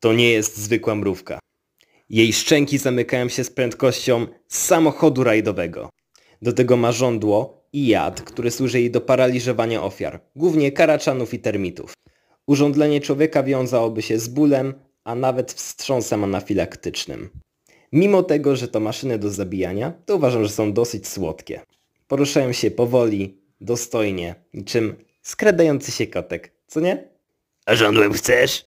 To nie jest zwykła mrówka. Jej szczęki zamykają się z prędkością samochodu rajdowego. Do tego ma żądło i jad, który służy jej do paraliżowania ofiar, głównie karaczanów i termitów. Urządlenie człowieka wiązałoby się z bólem, a nawet wstrząsem anafilaktycznym. Mimo tego, że to maszyny do zabijania, to uważam, że są dosyć słodkie. Poruszają się powoli, dostojnie, niczym skradający się kotek, co nie? A żądłem chcesz?